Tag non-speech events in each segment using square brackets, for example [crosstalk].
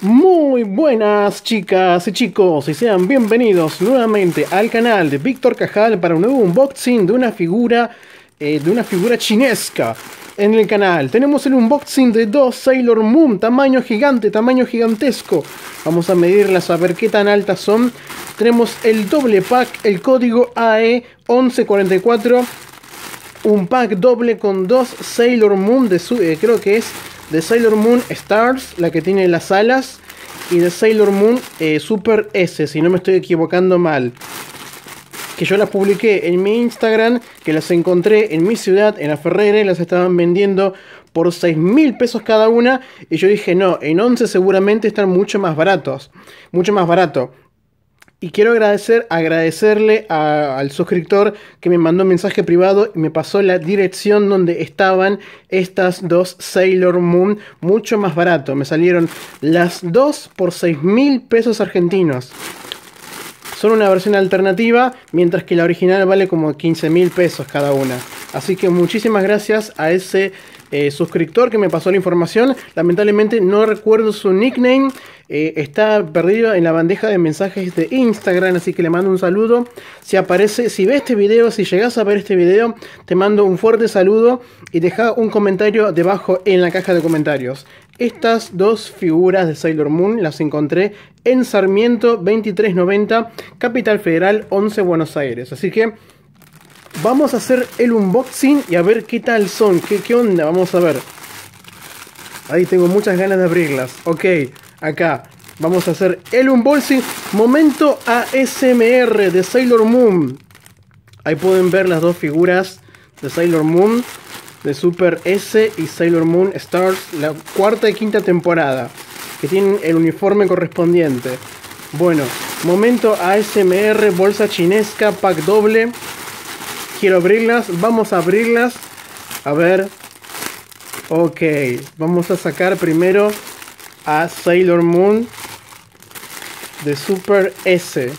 Muy buenas chicas y chicos y sean bienvenidos nuevamente al canal de Víctor Cajal para un nuevo unboxing de una figura eh, de una figura chinesca en el canal. Tenemos el unboxing de dos Sailor Moon, tamaño gigante, tamaño gigantesco. Vamos a medirlas a ver qué tan altas son. Tenemos el doble pack, el código AE 1144. Un pack doble con dos Sailor Moon de su, eh, creo que es de Sailor Moon Stars, la que tiene las alas, y de Sailor Moon eh, Super S, si no me estoy equivocando mal. Que yo las publiqué en mi Instagram, que las encontré en mi ciudad, en la y las estaban vendiendo por 6 mil pesos cada una. Y yo dije, no, en 11 seguramente están mucho más baratos. Mucho más barato. Y quiero agradecer, agradecerle al suscriptor que me mandó un mensaje privado y me pasó la dirección donde estaban estas dos Sailor Moon mucho más barato. Me salieron las dos por 6 mil pesos argentinos. Son una versión alternativa, mientras que la original vale como 15 mil pesos cada una. Así que muchísimas gracias a ese eh, suscriptor que me pasó la información. Lamentablemente no recuerdo su nickname. Eh, está perdido en la bandeja de mensajes de Instagram, así que le mando un saludo. Si aparece, si ves este video, si llegas a ver este video, te mando un fuerte saludo y deja un comentario debajo en la caja de comentarios. Estas dos figuras de Sailor Moon las encontré en Sarmiento 2390, Capital Federal 11 Buenos Aires. Así que Vamos a hacer el unboxing y a ver qué tal son, qué, qué onda, vamos a ver. Ahí tengo muchas ganas de abrirlas. Ok, acá. Vamos a hacer el unboxing. Momento ASMR de Sailor Moon. Ahí pueden ver las dos figuras de Sailor Moon. De Super S y Sailor Moon Stars. La cuarta y quinta temporada. Que tienen el uniforme correspondiente. Bueno, momento ASMR, bolsa chinesca, pack doble. Quiero abrirlas. Vamos a abrirlas. A ver. Ok. Vamos a sacar primero a Sailor Moon de Super S.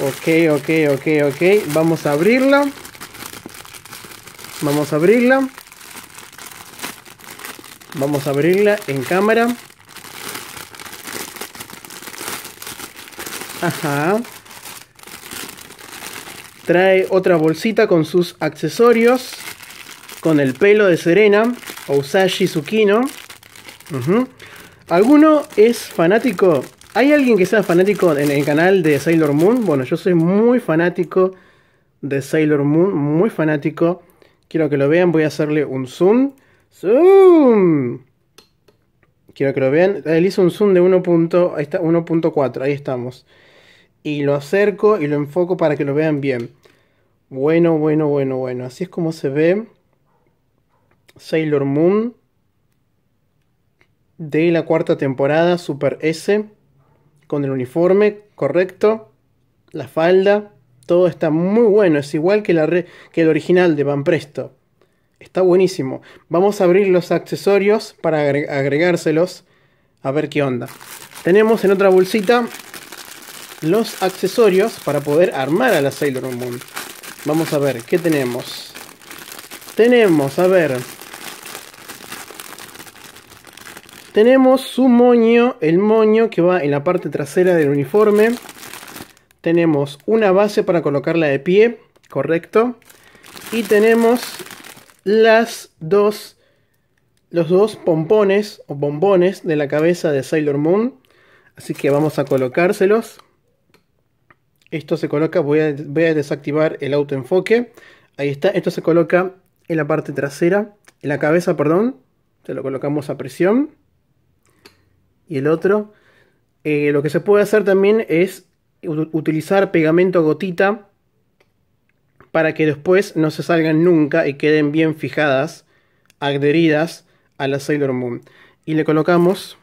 Ok, ok, ok, ok. Vamos a abrirla. Vamos a abrirla. Vamos a abrirla en cámara. Ajá. Trae otra bolsita con sus accesorios. Con el pelo de Serena. Osashi Tsukino. ¿Alguno es fanático? ¿Hay alguien que sea fanático en el canal de Sailor Moon? Bueno, yo soy muy fanático de Sailor Moon. Muy fanático. Quiero que lo vean. Voy a hacerle un zoom. ¡Zoom! Quiero que lo vean. Él hizo un zoom de 1.4. Ahí estamos y lo acerco y lo enfoco para que lo vean bien. Bueno, bueno, bueno, bueno. Así es como se ve Sailor Moon de la cuarta temporada, Super S, con el uniforme correcto, la falda, todo está muy bueno. Es igual que, la que el original de Van Presto. Está buenísimo. Vamos a abrir los accesorios para agregárselos a ver qué onda. Tenemos en otra bolsita los accesorios para poder armar a la Sailor Moon. Vamos a ver, ¿qué tenemos? Tenemos, a ver. Tenemos su moño, el moño que va en la parte trasera del uniforme. Tenemos una base para colocarla de pie, correcto. Y tenemos las dos, los dos pompones o bombones de la cabeza de Sailor Moon. Así que vamos a colocárselos. Esto se coloca, voy a, a desactivar el autoenfoque. Ahí está, esto se coloca en la parte trasera, en la cabeza, perdón. Se lo colocamos a presión. Y el otro. Eh, lo que se puede hacer también es utilizar pegamento gotita para que después no se salgan nunca y queden bien fijadas, adheridas a la Sailor Moon. Y le colocamos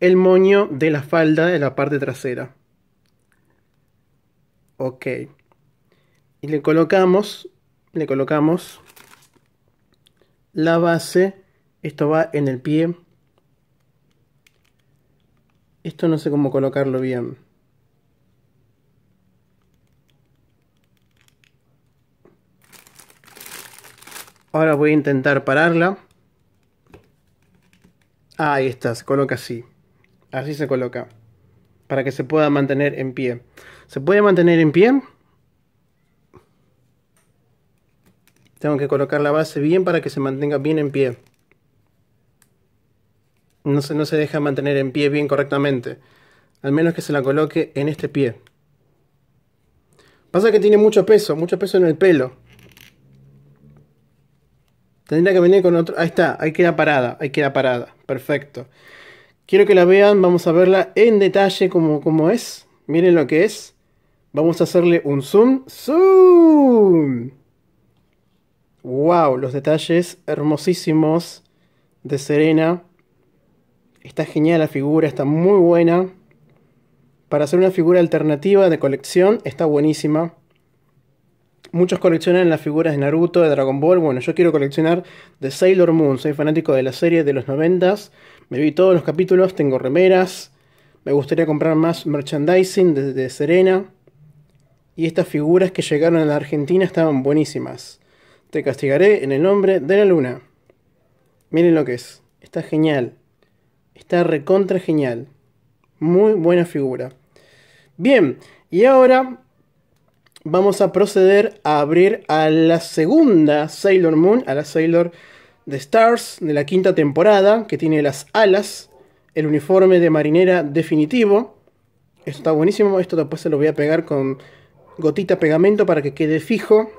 el moño de la falda de la parte trasera ok. Y le colocamos, le colocamos la base, esto va en el pie. Esto no sé cómo colocarlo bien. Ahora voy a intentar pararla. Ahí está, se coloca así. Así se coloca para que se pueda mantener en pie. ¿Se puede mantener en pie? Tengo que colocar la base bien para que se mantenga bien en pie. No se, no se deja mantener en pie bien correctamente. Al menos que se la coloque en este pie. Pasa que tiene mucho peso, mucho peso en el pelo. Tendría que venir con otro... Ahí está, ahí queda parada, ahí queda parada. Perfecto. Quiero que la vean, vamos a verla en detalle como, es. Miren lo que es. Vamos a hacerle un zoom. ¡Zoom! ¡Wow! Los detalles hermosísimos de Serena. Está genial la figura, está muy buena. Para hacer una figura alternativa de colección, está buenísima. Muchos coleccionan las figuras de Naruto, de Dragon Ball. Bueno, yo quiero coleccionar de Sailor Moon. Soy fanático de la serie de los noventas. Me vi todos los capítulos, tengo remeras. Me gustaría comprar más merchandising desde Serena. Y estas figuras que llegaron a la Argentina estaban buenísimas. Te castigaré en el nombre de la luna. Miren lo que es. Está genial. Está recontra genial. Muy buena figura. Bien, y ahora vamos a proceder a abrir a la segunda Sailor Moon, a la Sailor The Stars de la quinta temporada, que tiene las alas, el uniforme de marinera definitivo. Esto está buenísimo, esto después se lo voy a pegar con gotita pegamento para que quede fijo.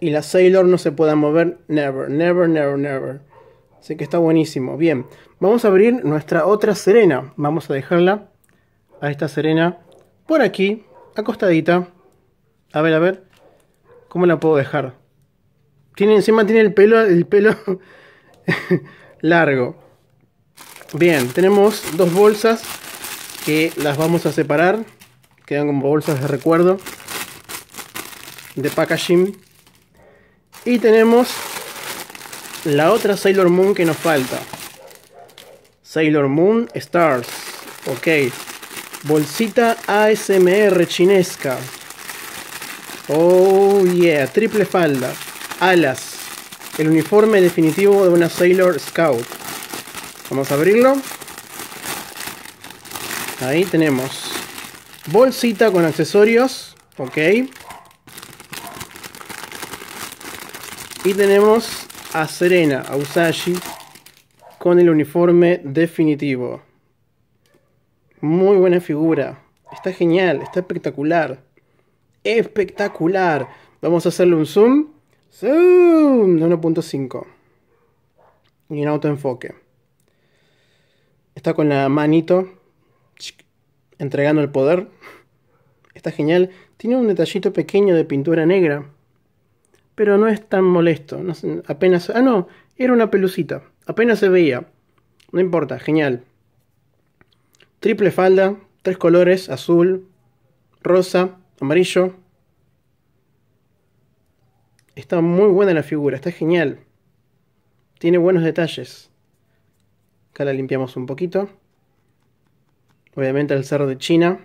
Y la Sailor no se pueda mover, never, never, never, never. Así que está buenísimo. Bien, vamos a abrir nuestra otra Serena. Vamos a dejarla a esta Serena por aquí, acostadita. A ver, a ver, ¿cómo la puedo dejar? encima tiene el pelo, el pelo [laughs] largo. Bien, tenemos dos bolsas que las vamos a separar. Quedan como bolsas de recuerdo. De packaging. Y tenemos la otra Sailor Moon que nos falta. Sailor Moon Stars. Ok. Bolsita ASMR chinesca. Oh yeah, triple falda alas. El uniforme definitivo de una Sailor Scout. Vamos a abrirlo. Ahí tenemos. Bolsita con accesorios. Ok. Y tenemos a Serena, a Usagi, con el uniforme definitivo. Muy buena figura. Está genial, está espectacular. Espectacular. Vamos a hacerle un zoom. Zoom de 1.5. Y en autoenfoque. Está con la manito entregando el poder. Está genial. Tiene un detallito pequeño de pintura negra. Pero no es tan molesto. apenas. Ah, no. Era una pelucita. Apenas se veía. No importa. Genial. Triple falda. Tres colores. Azul. Rosa. Amarillo. Está muy buena la figura, está genial. Tiene buenos detalles. Acá la limpiamos un poquito. Obviamente el cerro de China,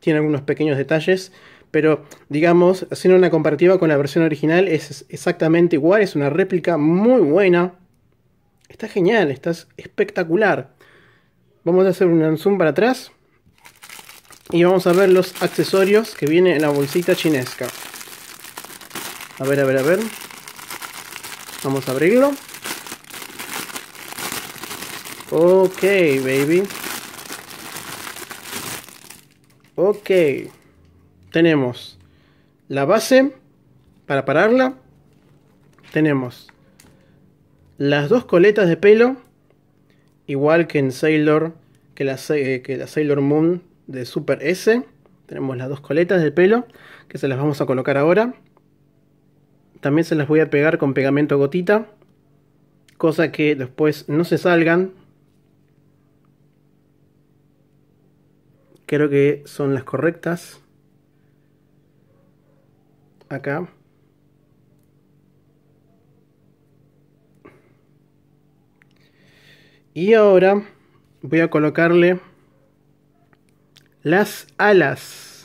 tiene algunos pequeños detalles, pero digamos, haciendo una comparativa con la versión original, es exactamente igual, es una réplica muy buena. Está genial, está espectacular. Vamos a hacer un zoom para atrás y vamos a ver los accesorios que viene en la bolsita chinesca. A ver, a ver, a ver. Vamos a abrirlo. Ok, baby. Ok. Tenemos la base para pararla. Tenemos las dos coletas de pelo. Igual que en Sailor, que la, eh, Sailor Moon de Super S. Tenemos las dos coletas de pelo que se las vamos a colocar ahora. También se las voy a pegar con pegamento gotita. Cosa que después no se salgan. Creo que son las correctas. Acá. Y ahora voy a colocarle las alas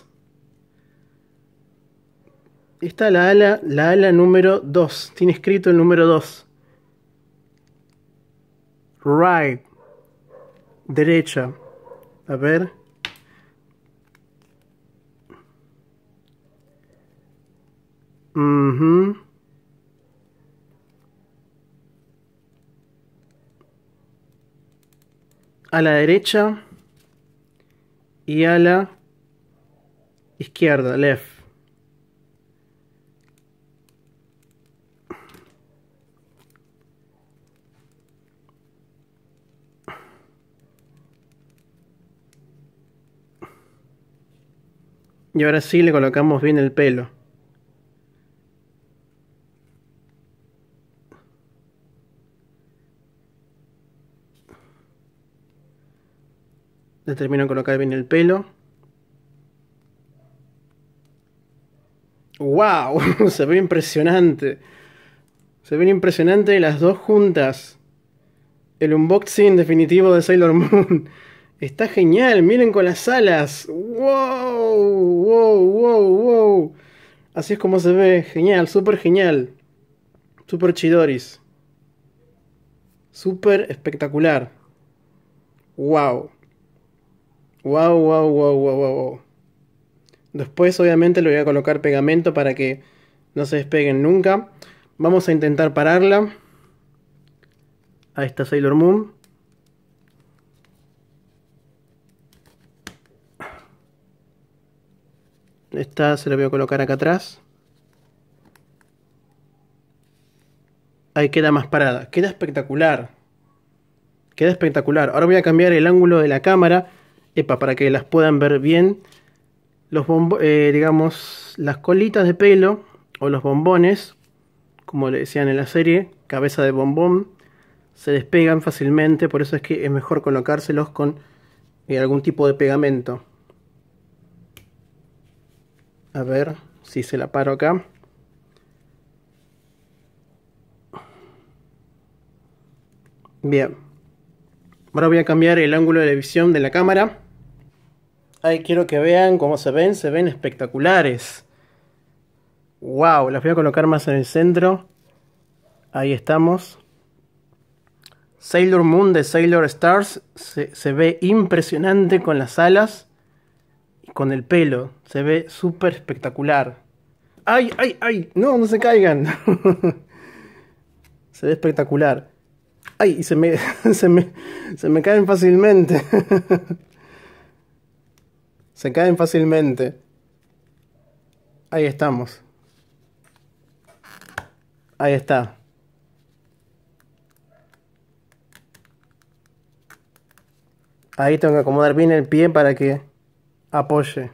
está la ala, la ala número 2. Tiene escrito el número 2. Right. Derecha. A ver. Mhm. A la derecha y a la izquierda, left. Y ahora sí le colocamos bien el pelo. Le termino de colocar bien el pelo. ¡Wow! [laughs] Se ve impresionante. Se ve impresionante las dos juntas. El unboxing definitivo de Sailor Moon. [laughs] Está genial, miren con las alas. ¡Wow! ¡Wow! ¡Wow! ¡Wow! Así es como se ve. Genial, súper genial. Súper chidoris. Súper espectacular. ¡Wow! ¡Wow, wow, wow, wow, wow! Después obviamente le voy a colocar pegamento para que no se despeguen nunca. Vamos a intentar pararla. Ahí esta Sailor Moon. esta se la voy a colocar acá atrás. Ahí queda más parada. Queda espectacular. Queda espectacular. Ahora voy a cambiar el ángulo de la cámara. Epa, para que las puedan ver bien. Los eh, digamos, las colitas de pelo o los bombones, como le decían en la serie, cabeza de bombón, se despegan fácilmente, por eso es que es mejor colocárselos con eh, algún tipo de pegamento. A ver si se la paro acá. Bien. Ahora voy a cambiar el ángulo de visión de la cámara. Ahí quiero que vean cómo se ven. Se ven espectaculares. Wow, las voy a colocar más en el centro. Ahí estamos. Sailor Moon de Sailor Stars se, se ve impresionante con las alas con el pelo. Se ve súper espectacular. ¡Ay, ay, ay! ¡No, no se caigan! [laughs] se ve espectacular. ¡Ay! se me, [laughs] se me, se me caen fácilmente. [laughs] se caen fácilmente. Ahí estamos. Ahí está. Ahí tengo que acomodar bien el pie para que apoye.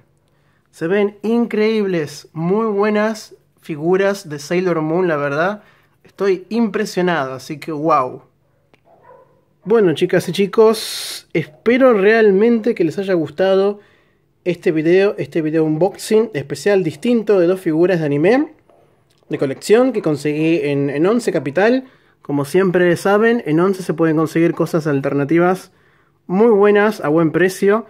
Se ven increíbles, muy buenas figuras de Sailor Moon, la verdad. Estoy impresionado, así que wow. Bueno, chicas y chicos, espero realmente que les haya gustado este video, este video unboxing especial distinto de dos figuras de anime de colección que conseguí en, en Once Capital. Como siempre saben, en Once se pueden conseguir cosas alternativas muy buenas, a buen precio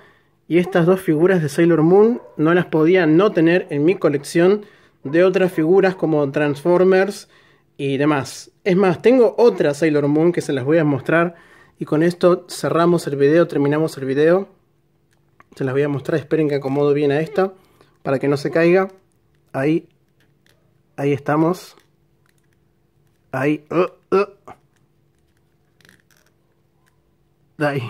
y estas dos figuras de Sailor Moon no las podía no tener en mi colección de otras figuras como Transformers y demás. Es más, tengo otra Sailor Moon que se las voy a mostrar y con esto cerramos el video, terminamos el video. Se las voy a mostrar, esperen que acomodo bien a esta para que no se caiga. Ahí, ahí estamos. Ahí, uh, uh. Ahí.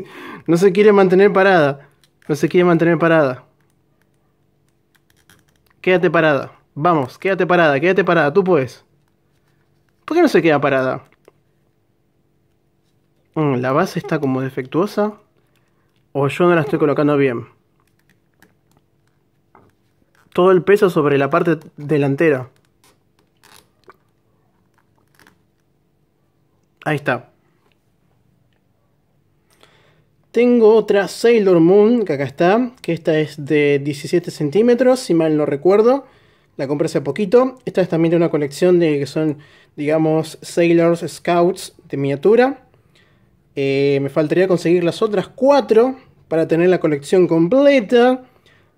[laughs] no se quiere mantener parada. No se quiere mantener parada. Quédate parada. Vamos, quédate parada, quédate parada, tú puedes. ¿Por qué no se queda parada? Mm, la base está como defectuosa. O yo no la estoy colocando bien. Todo el peso sobre la parte delantera. Ahí está. Tengo otra Sailor Moon, que acá está, que esta es de 17 centímetros, si mal no recuerdo. La compré hace poquito. Esta es también de una colección de que son, digamos, Sailors Scouts de miniatura. Eh, me faltaría conseguir las otras cuatro para tener la colección completa.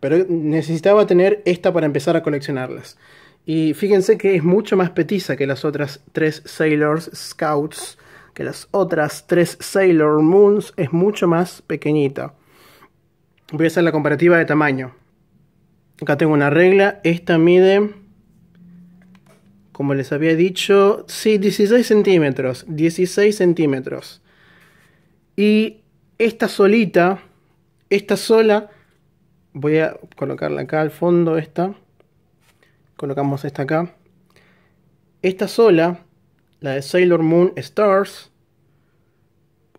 Pero necesitaba tener esta para empezar a coleccionarlas. Y fíjense que es mucho más petiza que las otras tres Sailors Scouts que las otras tres Sailor Moons es mucho más pequeñita. Voy a hacer la comparativa de tamaño. Acá tengo una regla, esta mide, como les había dicho, sí, 16 centímetros, 16 centímetros. Y esta solita, esta sola, voy a colocarla acá al fondo, esta. Colocamos esta acá. Esta sola la de Sailor Moon Stars.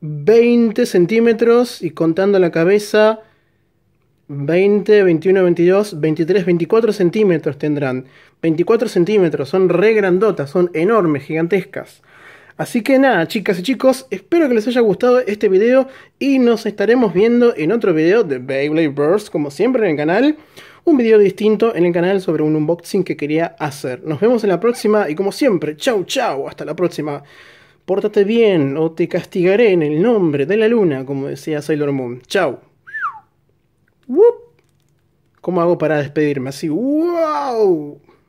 20 centímetros y contando la cabeza 20, 21, 22, 23, 24 centímetros tendrán. 24 centímetros, son re grandotas, son enormes, gigantescas. Así que nada, chicas y chicos, espero que les haya gustado este video y nos estaremos viendo en otro video de Beyblade Burst, como siempre en el canal un video distinto en el canal sobre un unboxing que quería hacer. Nos vemos en la próxima y como siempre, chau chau, hasta la próxima. Pórtate bien o te castigaré en el nombre de la luna, como decía Sailor Moon. Chau. ¿Cómo hago para despedirme? Así, wow.